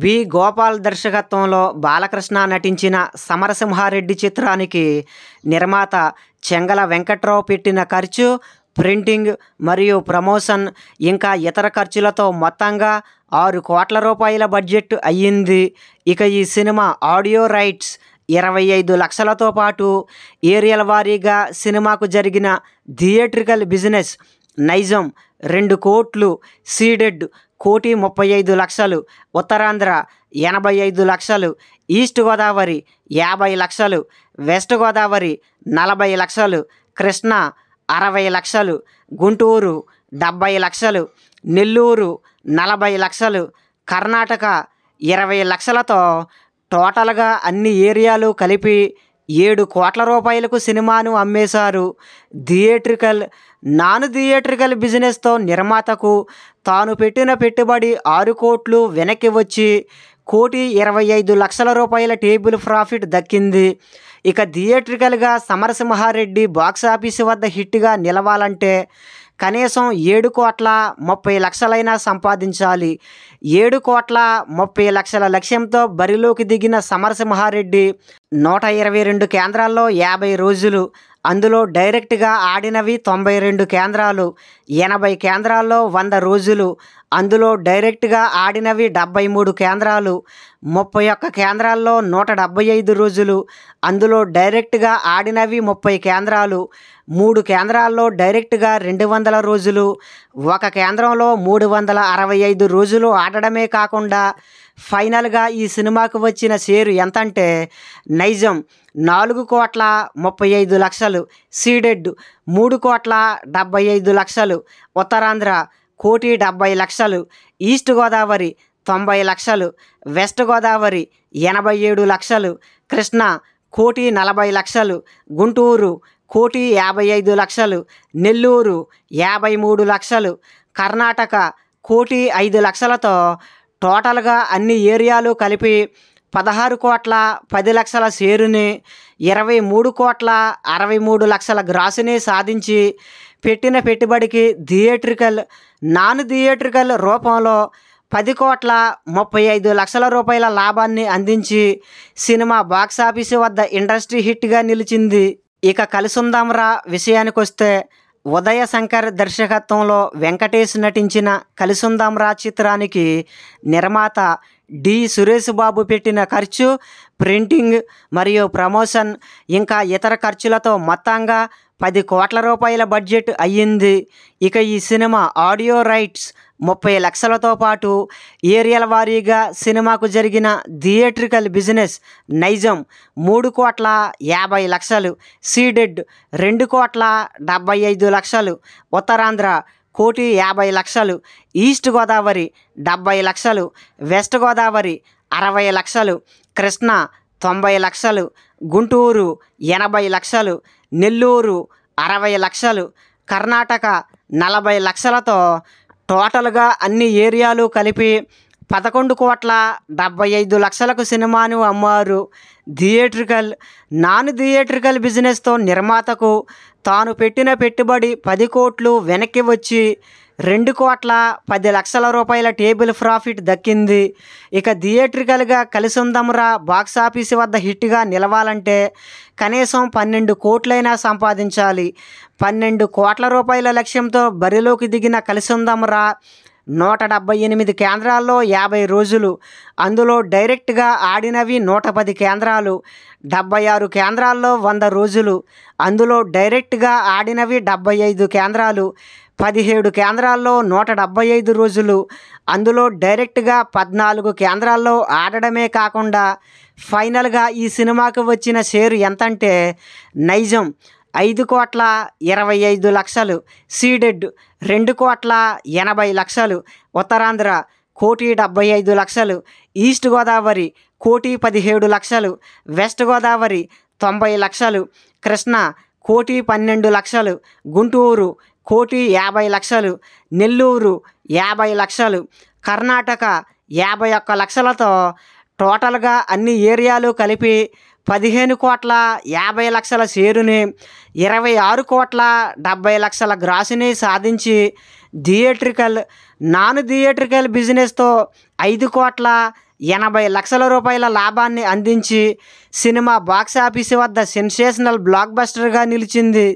B Gopal దర్శకత్వంలో బాలకృష్ణ నటించిన సమరసింహారెడ్డి చిత్రానికి నిర్మాత చెంగల వెంకట్రావు పెట్టిన ఖర్చు ప్రింటింగ్ మరియు ప్రమోషన్ ఇంకా ఇతర ఖర్చులతో మొత్తంగా ఆరు కోట్ల రూపాయల బడ్జెట్ అయ్యింది ఇక ఈ సినిమా ఆడియో రైట్స్ ఇరవై ఐదు లక్షలతో పాటు ఏరియల్ వారీగా సినిమాకు జరిగిన థియేట్రికల్ బిజినెస్ నైజం రెండు కోట్లు సీడెడ్ కోటి ముప్పై ఐదు లక్షలు ఉత్తరాంధ్ర ఎనభై ఐదు లక్షలు ఈస్ట్ గోదావరి యాభై లక్షలు వెస్ట్ గోదావరి నలభై లక్షలు కృష్ణా అరవై లక్షలు గుంటూరు డెబ్బై లక్షలు నెల్లూరు నలభై లక్షలు కర్ణాటక ఇరవై లక్షలతో టోటల్గా అన్ని ఏరియాలు కలిపి ఏడు కోట్ల రూపాయలకు సినిమాను అమ్మేశారు థియేట్రికల్ నాన్ థియేట్రికల్ బిజినెస్తో నిర్మాతకు తాను పెట్టిన పెట్టుబడి ఆరు కోట్లు వెనక్కి వచ్చి కోటి ఇరవై ఐదు లక్షల రూపాయల టేబుల్ ప్రాఫిట్ దక్కింది ఇక థియేట్రికల్గా సమరసింహారెడ్డి బాక్సాఫీసు వద్ద హిట్గా నిలవాలంటే కనీసం ఏడు కోట్ల ముప్పై లక్షలైనా సంపాదించాలి ఏడు కోట్ల ముప్పై లక్షల లక్ష్యంతో బరిలోకి దిగిన సమరసింహారెడ్డి నూట ఇరవై రెండు కేంద్రాల్లో యాభై రోజులు అందులో డైరెక్ట్గా ఆడినవి తొంభై రెండు కేంద్రాలు ఎనభై కేంద్రాల్లో వంద రోజులు అందులో డైరెక్ట్గా ఆడినవి డెబ్బై మూడు కేంద్రాలు ముప్పై ఒక్క కేంద్రాల్లో నూట డెబ్బై ఐదు రోజులు అందులో డైరెక్ట్గా ఆడినవి ముప్పై కేంద్రాలు మూడు కేంద్రాల్లో డైరెక్ట్గా రెండు వందల రోజులు ఒక కేంద్రంలో మూడు వందల అరవై ఐదు రోజులు ఆడడమే కాకుండా ఫైనల్గా ఈ సినిమాకు వచ్చిన షేరు అంటే నైజం నాలుగు కోట్ల ముప్పై ఐదు లక్షలు సీడెడ్ మూడు కోట్ల డెబ్బై ఐదు లక్షలు ఉత్తరాంధ్ర కోటి డెబ్బై లక్షలు ఈస్ట్ గోదావరి తొంభై లక్షలు వెస్ట్ గోదావరి ఎనభై ఏడు లక్షలు కృష్ణా కోటి నలభై లక్షలు గుంటూరు కోటి యాభై ఐదు లక్షలు నెల్లూరు యాభై మూడు లక్షలు కర్ణాటక కోటి ఐదు లక్షలతో టోటల్గా అన్ని ఏరియాలు కలిపి పదహారు కోట్ల పది లక్షల షేరుని ఇరవై మూడు కోట్ల అరవై మూడు లక్షల గ్రాసుని సాధించి పెట్టిన పెట్టుబడికి థియేట్రికల్ నాన్ థియేట్రికల్ రూపంలో పది కోట్ల ముప్పై ఐదు లక్షల రూపాయల లాభాన్ని అందించి సినిమా బాక్సాఫీసు వద్ద ఇండస్ట్రీ హిట్గా నిలిచింది ఇక కలిసుందాంరా విషయానికొస్తే ఉదయ శంకర్ దర్శకత్వంలో వెంకటేష్ నటించిన కలిసుందాం రా చిత్రానికి నిర్మాత డి సురేష్ బాబు పెట్టిన ఖర్చు ప్రింటింగ్ మరియు ప్రమోషన్ ఇంకా ఇతర ఖర్చులతో మొత్తంగా పది కోట్ల రూపాయల బడ్జెట్ అయ్యింది ఇక ఈ సినిమా ఆడియో రైట్స్ ముప్పై లక్షలతో పాటు ఏరియల వారీగా సినిమాకు జరిగిన థియేట్రికల్ బిజినెస్ నైజం మూడు కోట్ల యాభై లక్షలు సీడెడ్ రెండు కోట్ల డెబ్బై ఐదు లక్షలు ఉత్తరాంధ్ర కోటి యాభై లక్షలు ఈస్ట్ గోదావరి డెబ్బై లక్షలు వెస్ట్ గోదావరి అరవై లక్షలు కృష్ణా తొంభై లక్షలు గుంటూరు ఎనభై లక్షలు నెల్లూరు అరవై లక్షలు కర్ణాటక నలభై లక్షలతో టోటల్గా అన్ని ఏరియాలు కలిపి పదకొండు కోట్ల డెబ్బై ఐదు లక్షలకు సినిమాను అమ్మారు థియేట్రికల్ నాన్ థియేట్రికల్ బిజినెస్తో నిర్మాతకు తాను పెట్టిన పెట్టుబడి పది కోట్లు వెనక్కి వచ్చి రెండు కోట్ల పది లక్షల రూపాయల టేబుల్ ప్రాఫిట్ దక్కింది ఇక థియేట్రికల్గా కలిసుందమురా బాక్స్ ఆఫీస్ వద్ద హిట్గా నిలవాలంటే కనీసం పన్నెండు కోట్లైనా సంపాదించాలి పన్నెండు కోట్ల రూపాయల లక్ష్యంతో బరిలోకి దిగిన కలిసుందమురా నూట డెబ్బై ఎనిమిది కేంద్రాల్లో యాభై రోజులు అందులో డైరెక్ట్గా ఆడినవి నూట పది కేంద్రాలు డెబ్బై ఆరు కేంద్రాల్లో వంద రోజులు అందులో డైరెక్ట్గా ఆడినవి డెబ్బై ఐదు కేంద్రాలు పదిహేడు కేంద్రాల్లో నూట డెబ్భై ఐదు రోజులు అందులో డైరెక్ట్గా పద్నాలుగు కేంద్రాల్లో ఆడడమే కాకుండా ఫైనల్గా ఈ సినిమాకు వచ్చిన షేరు ఎంతంటే నైజం ఐదు కోట్ల ఇరవై ఐదు లక్షలు సీడెడ్ రెండు కోట్ల ఎనభై లక్షలు ఉత్తరాంధ్ర కోటి డెబ్బై ఐదు లక్షలు ఈస్ట్ గోదావరి కోటి పదిహేడు లక్షలు వెస్ట్ గోదావరి తొంభై లక్షలు కృష్ణ కోటి పన్నెండు లక్షలు గుంటూరు కోటి యాభై లక్షలు నెల్లూరు యాభై లక్షలు కర్ణాటక యాభై ఒక్క లక్షలతో టోటల్గా అన్ని ఏరియాలు కలిపి పదిహేను కోట్ల యాభై లక్షల షేరుని ఇరవై ఆరు కోట్ల డెబ్బై లక్షల గ్రాసుని సాధించి థియేట్రికల్ నాన్ థియేట్రికల్ బిజినెస్తో ఐదు కోట్ల ఎనభై లక్షల రూపాయల లాభాన్ని అందించి సినిమా బాక్సాఫీసు వద్ద సెన్సేషనల్ బ్లాక్బస్టర్గా నిలిచింది